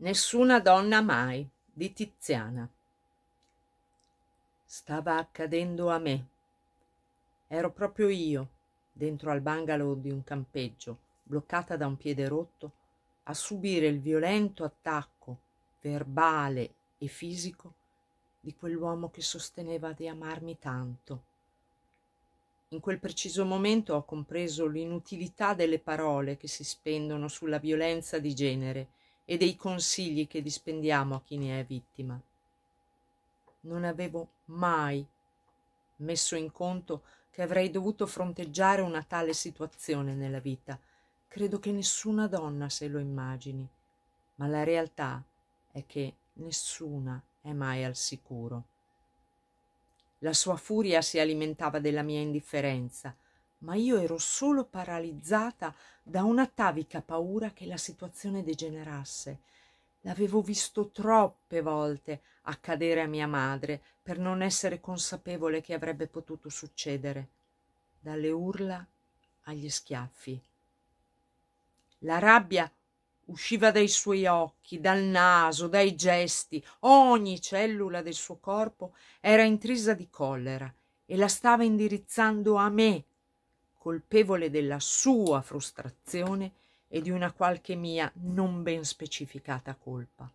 Nessuna donna mai di Tiziana. Stava accadendo a me. Ero proprio io, dentro al bungalow di un campeggio, bloccata da un piede rotto, a subire il violento attacco verbale e fisico di quell'uomo che sosteneva di amarmi tanto. In quel preciso momento ho compreso l'inutilità delle parole che si spendono sulla violenza di genere e dei consigli che dispendiamo a chi ne è vittima. Non avevo mai messo in conto che avrei dovuto fronteggiare una tale situazione nella vita. Credo che nessuna donna se lo immagini, ma la realtà è che nessuna è mai al sicuro. La sua furia si alimentava della mia indifferenza, ma io ero solo paralizzata da un'atavica paura che la situazione degenerasse. L'avevo visto troppe volte accadere a mia madre per non essere consapevole che avrebbe potuto succedere, dalle urla agli schiaffi. La rabbia usciva dai suoi occhi, dal naso, dai gesti, ogni cellula del suo corpo era intrisa di collera e la stava indirizzando a me colpevole della sua frustrazione e di una qualche mia non ben specificata colpa.